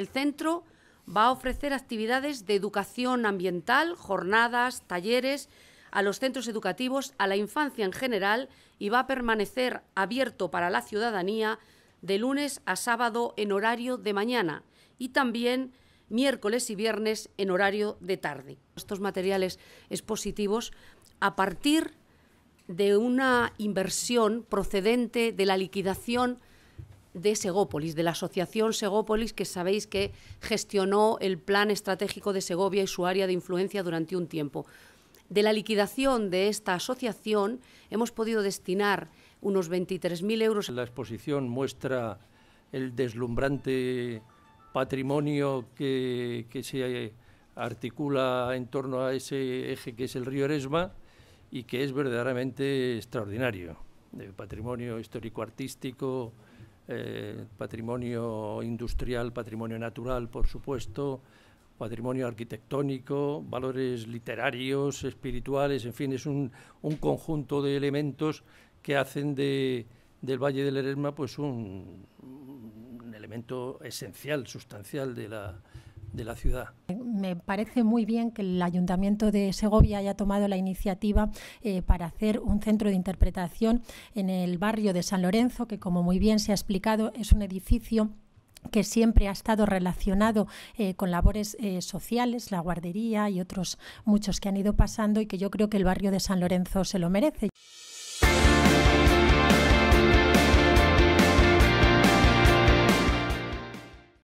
El centro va a ofrecer actividades de educación ambiental, jornadas, talleres a los centros educativos, a la infancia en general y va a permanecer abierto para la ciudadanía de lunes a sábado en horario de mañana y también miércoles y viernes en horario de tarde. Estos materiales expositivos a partir de una inversión procedente de la liquidación de Segópolis, de la Asociación Segópolis, que sabéis que gestionó el plan estratégico de Segovia y su área de influencia durante un tiempo. De la liquidación de esta asociación hemos podido destinar unos 23.000 euros. La exposición muestra el deslumbrante patrimonio que, se articula en torno a ese eje que es el río Eresma y que es verdaderamente extraordinario. patrimonio histórico-artístico, eh, patrimonio industrial, patrimonio natural, por supuesto, patrimonio arquitectónico, valores literarios, espirituales, en fin, es un, conjunto de elementos que hacen de, del Valle del Lerma pues un, elemento esencial, sustancial de la, la ciudad. Me parece muy bien que el Ayuntamiento de Segovia haya tomado la iniciativa eh, para hacer un centro de interpretación en el barrio de San Lorenzo, que como muy bien se ha explicado es un edificio que siempre ha estado relacionado eh, con labores eh, sociales, la guardería y otros muchos que han ido pasando y que yo creo que el barrio de San Lorenzo se lo merece.